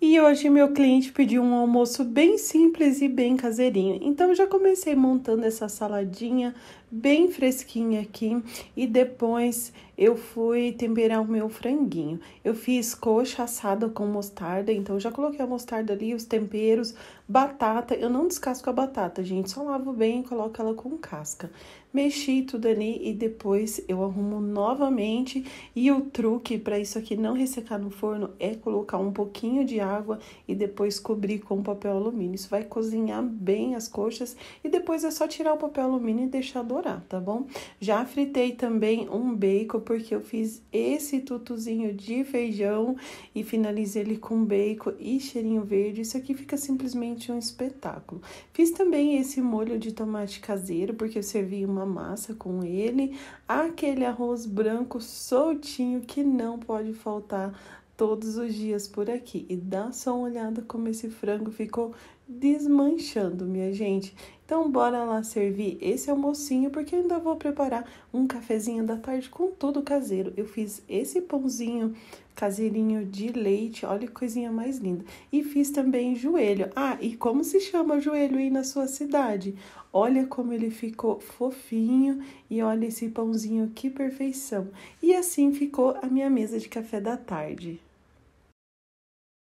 E hoje meu cliente pediu um almoço bem simples e bem caseirinho. Então já comecei montando essa saladinha, bem fresquinha aqui e depois eu fui temperar o meu franguinho. Eu fiz coxa assada com mostarda, então já coloquei a mostarda ali, os temperos, batata. Eu não descasco a batata, gente, só lavo bem e coloco ela com casca. Mexi tudo ali e depois eu arrumo novamente. E o truque para isso aqui não ressecar no forno é colocar um pouquinho de água e depois cobrir com papel alumínio. Isso vai cozinhar bem as coxas e depois é só tirar o papel alumínio e deixar do tá bom? Já fritei também um bacon, porque eu fiz esse tutuzinho de feijão e finalizei ele com bacon e cheirinho verde. Isso aqui fica simplesmente um espetáculo. Fiz também esse molho de tomate caseiro, porque eu servi uma massa com ele. Aquele arroz branco soltinho que não pode faltar todos os dias por aqui. E dá só uma olhada como esse frango ficou desmanchando, minha gente. Então, bora lá servir esse almocinho, é porque eu ainda vou preparar um cafezinho da tarde com tudo caseiro. Eu fiz esse pãozinho caseirinho de leite, olha que coisinha mais linda. E fiz também joelho. Ah, e como se chama joelho aí na sua cidade? Olha como ele ficou fofinho e olha esse pãozinho, que perfeição. E assim ficou a minha mesa de café da tarde.